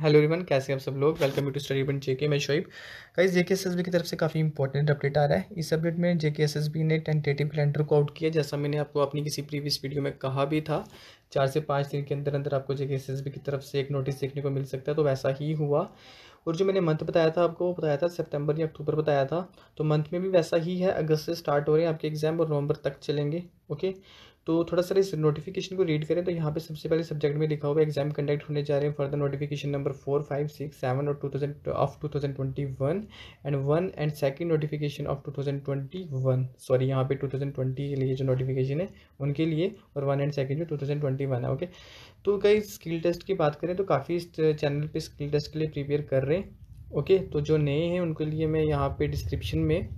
Hello everyone कैसे आप सब लोग वेलकम टू स्टडी बन जेके मैं शोब गाइस जेके एस की तरफ से काफ़ी इंपॉर्टेंट अपडेट आ रहा है इस अपडेट में जेके एस ने टेंटेटिव कैलेंडर को आउट किया जैसा मैंने आपको अपनी किसी प्रीवियस वीडियो में कहा भी था चार से पाँच दिन के अंदर अंदर आपको जेके एस की तरफ से एक नोटिस देखने को मिल सकता है तो वैसा ही हुआ और जो मैंने मंथ बताया था आपको वो बताया था सितंबर या अक्टूबर बताया था तो मंथ में भी वैसा ही है अगस्त से स्टार्ट हो रहे हैं आपके एग्जाम और नवंबर तक चलेंगे ओके तो थोड़ा सा इस नोटिफिकेशन को रीड करें तो यहाँ पे सबसे पहले सब्जेक्ट में लिखा हुआ एग्जाम कंडक्ट होने जा रहे हैं further notification number four five six seven और two thousand of two thousand twenty one and one and second notification of two thousand twenty one sorry यहाँ पे टू थाउजेंड ट्वेंटी के लिए जो नोटिफिकेशन है उनके लिए और वन एंड सेकेंड जो टू थाउजेंड ट्वेंटी वन है ओके तो कई स्किल टेस्ट की बात करें तो काफ़ी इस चैनल पर स्किल टेस्ट के लिए प्रिपेयर कर रहे हैं ओके तो जो नए हैं उनके लिए मैं यहाँ पे डिस्क्रिप्शन में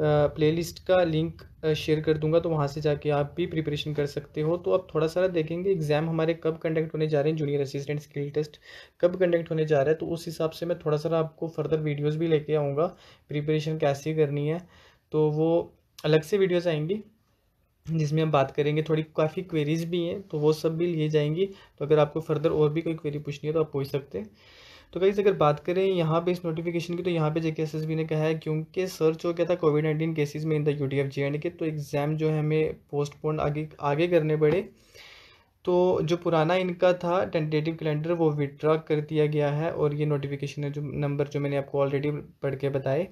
प्लेलिस्ट का लिंक शेयर कर दूंगा तो वहाँ से जाके आप भी प्रिपरेशन कर सकते हो तो अब थोड़ा सारा देखेंगे एग्ज़ाम हमारे कब कंडक्ट होने जा रहे हैं जूनियर असिस्टेंट स्किल टेस्ट कब कंडक्ट होने जा रहा है तो उस हिसाब से मैं थोड़ा सारा आपको फर्दर वीडियोस भी लेके आऊँगा प्रिपरेशन कैसे करनी है तो वो अलग से वीडियोज़ आएंगी जिसमें हम बात करेंगे थोड़ी काफ़ी क्वेरीज भी हैं तो वो सब भी लिए जाएंगी तो अगर आपको फर्दर और भी कोई क्वेरी पूछनी है तो आप पूछ सकते हैं तो कहीं अगर बात करें यहाँ पे इस नोटिफिकेशन की तो यहाँ पे जेके एस ने कहा है क्योंकि सर्च हो गया था कोविड नाइन्टीन केसेज में in the U D F J K तो एग्ज़ाम जो है हमें पोस्टपोन आगे आगे करने पड़े तो जो पुराना इनका था टेंटेटिव कैलेंडर वो विड्रा कर दिया गया है और ये नोटिफिकेशन है जो नंबर जो मैंने आपको ऑलरेडी पढ़ के बताए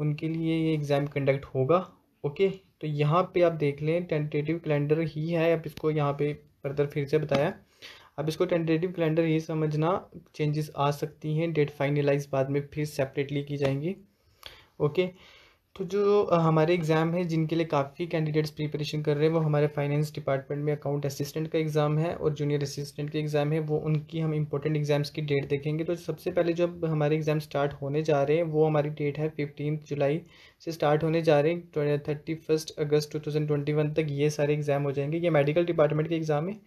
उनके लिए ये एग्ज़ाम कंडक्ट होगा ओके तो यहाँ पे आप देख लें टेंटेटिव कैलेंडर ही है आप इसको यहाँ पे फर्दर फिर से बताया अब इसको टेंटेटिव कैलेंडर ये समझना चेंजेस आ सकती हैं डेट फाइनलाइज बाद में फिर सेपरेटली की जाएंगी ओके okay? तो जो हमारे एग्ज़ाम है जिनके लिए काफ़ी कैंडिडेट्स प्रिपरेशन कर रहे हैं वो हमारे फाइनेंस डिपार्टमेंट में अकाउंट असिस्टेंट का एग्ज़ाम है और जूनियर असिस्टेंट का एग्ज़ाम है वो उनकी हम इंपॉर्टेंट एग्ज़ाम्स की डेट देखेंगे तो सबसे पहले जब हमारे एग्ज़ाम स्टार्ट होने जा रहे हैं वो हमारी डेट है फिफ्टीन जुलाई से स्टार्ट होने जा रहे हैं thirty first August two thousand twenty one तक ये सारे एग्ज़ाम हो जाएंगे ये मेडिकल डिपार्टमेंट के एग्ज़ाम है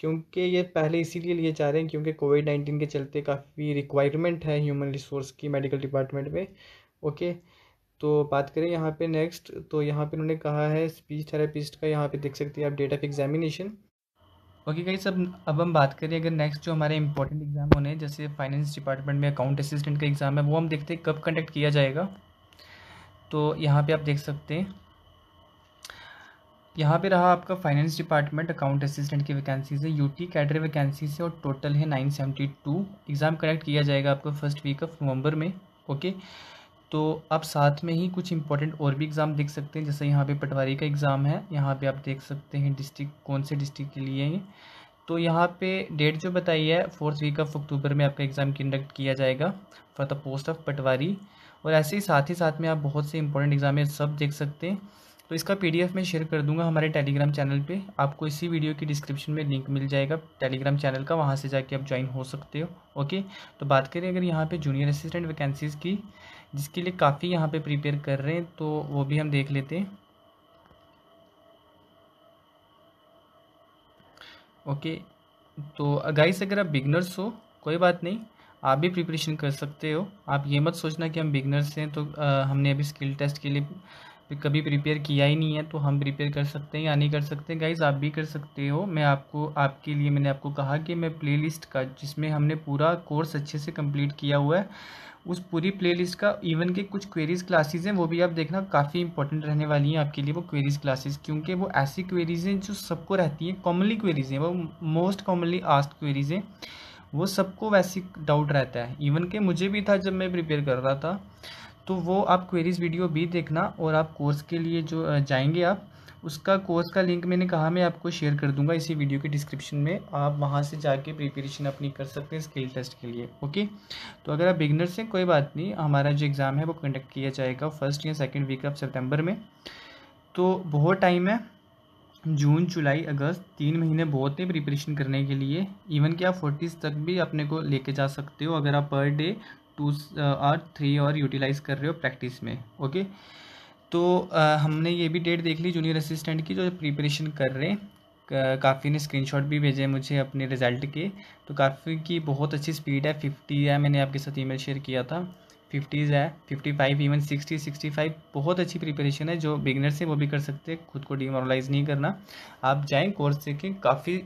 क्योंकि ये पहले इसीलिए लिए जा रहे हैं क्योंकि कोविड नाइन्टीन के चलते काफ़ी रिक्वायरमेंट है ह्यूमन रिसोर्स की मेडिकल डिपार्टमेंट में ओके okay? तो बात करें यहाँ पे नेक्स्ट तो यहाँ पे उन्होंने कहा है स्पीच थेरेपिस्ट का यहाँ पे देख सकते हैं आप डेट ऑफ एग्जामिनेशन ओके कहीं सब अब हम बात करें अगर नेक्स्ट जो हमारे इंपॉर्टेंट एग्जाम होने हैं जैसे फाइनेंस डिपार्टमेंट में अकाउंट असिस्टेंट का एग्ज़ाम है वो हम देखते हैं कब कंडक्ट किया जाएगा तो यहाँ पर आप देख सकते हैं यहाँ पे रहा आपका फाइनेंस डिपार्टमेंट अकाउंट असिस्टेंट की वैकेंसीज है यूटी कैडर वैकेंसीज है और टोटल है nine seventy two exam connect किया जाएगा आपका फर्स्ट वीक ऑफ नवंबर में ओके okay? तो आप साथ में ही कुछ इंपॉर्टेंट और भी एग्ज़ाम देख सकते हैं जैसे यहाँ पे पटवारी का एग्ज़ाम है यहाँ पे आप देख सकते हैं डिस्ट्रिक्ट कौन से डिस्ट्रिक्ट के लिए है तो यहाँ पे डेट जो बताई है फोर्थ वीक ऑफ अक्टूबर में आपका एग्ज़ाम कंडक्ट किया जाएगा for the post of patwari और ऐसे ही साथ ही साथ में आप बहुत से इंपॉर्टेंट एग्ज़ाम है सब देख सकते हैं तो इसका पी मैं शेयर कर दूँगा हमारे टेलीग्राम चैनल पर आपको इसी वीडियो की डिस्क्रिप्शन में लिंक मिल जाएगा टेलीग्राम चैनल का वहाँ से जाके आप ज्वाइन हो सकते हो ओके तो बात करें अगर यहाँ पर जूनियर असिस्टेंट वैकेंसीज़ की जिसके लिए काफ़ी यहाँ पे प्रिपेयर कर रहे हैं तो वो भी हम देख लेते हैं ओके तो गाइस अगर आप बिगनर्स हो कोई बात नहीं आप भी प्रिपरेशन कर सकते हो आप ये मत सोचना कि हम बिगनर्स हैं तो आ, हमने अभी स्किल टेस्ट के लिए कभी प्रिपेयर किया ही नहीं है तो हम प्रिपेयर कर सकते हैं या नहीं कर सकते गाइज आप भी कर सकते हो मैं आपको आपके लिए मैंने आपको कहा कि मैं प्लेलिस्ट का जिसमें हमने पूरा कोर्स अच्छे से कंप्लीट किया हुआ है उस पूरी प्लेलिस्ट का इवन के कुछ क्वेरीज क्लासेज हैं वो भी आप देखना काफ़ी इंपॉर्टेंट रहने वाली हैं आपके लिए वो क्वेरीज क्लासेज क्योंकि वो ऐसी क्वेरीज हैं जो सबको रहती हैं कॉमनली क्वेरीज हैं वो मोस्ट कॉमनली आस्ट क्वेरीज हैं वो सबको वैसी डाउट रहता है इवन के मुझे भी था जब मैं प्रिपेयर कर रहा था तो वो आप क्वेरीज वीडियो भी देखना और आप कोर्स के लिए जो जाएंगे आप उसका कोर्स का लिंक मैंने कहा मैं आपको शेयर कर दूंगा इसी वीडियो के डिस्क्रिप्शन में आप वहाँ से जाके प्रिपरेशन अपनी कर सकते हैं स्किल टेस्ट के लिए ओके तो अगर आप बिगनर्स हैं कोई बात नहीं हमारा जो एग्ज़ाम है वो कंडक्ट किया जाएगा फर्स्ट या सेकेंड वीक ऑफ सेप्टेम्बर में तो बहुत टाइम है जून जुलाई अगस्त तीन महीने बहुत हैं प्रिपरेशन करने के लिए इवन कि आप फोर्टीज़ तक भी अपने को लेके जा सकते हो अगर आप पर डे टू और थ्री और यूटिलाइज कर रहे हो प्रैक्टिस में ओके तो आ, uh, हमने ये भी डेट देख ली जूनियर असिस्टेंट की जो प्रिपरेशन कर रहे हैं काफ़ी ने स्क्रीनशॉट भी भेजे मुझे अपने रिज़ल्ट के तो काफ़ी की बहुत अच्छी स्पीड है फिफ्टी है मैंने आपके साथ ईमेल शेयर किया था फिफ्टीज़ है fifty five even sixty sixty five बहुत अच्छी प्रिपरेशन है जो बिगनर्स हैं वो भी कर सकते हैं खुद को डिमोरलाइज नहीं करना आप जाएं कोर्स देखें काफ़ी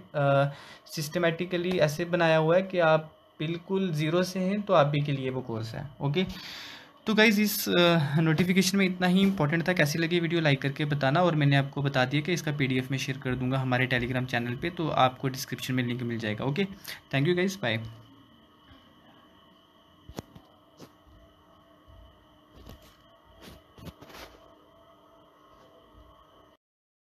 सिस्टमेटिकली uh, ऐसे बनाया हुआ है कि आप बिल्कुल ज़ीरो से हैं तो आप भी के लिए वो कोर्स है ओके तो गाइज़ इस नोटिफिकेशन में इतना ही इंपॉर्टेंट था कैसी लगी वीडियो लाइक करके बताना और मैंने आपको बता दिया कि इसका पीडीएफ में शेयर कर दूंगा हमारे टेलीग्राम चैनल पे तो आपको डिस्क्रिप्शन में लिंक मिल जाएगा okay thank you guys bye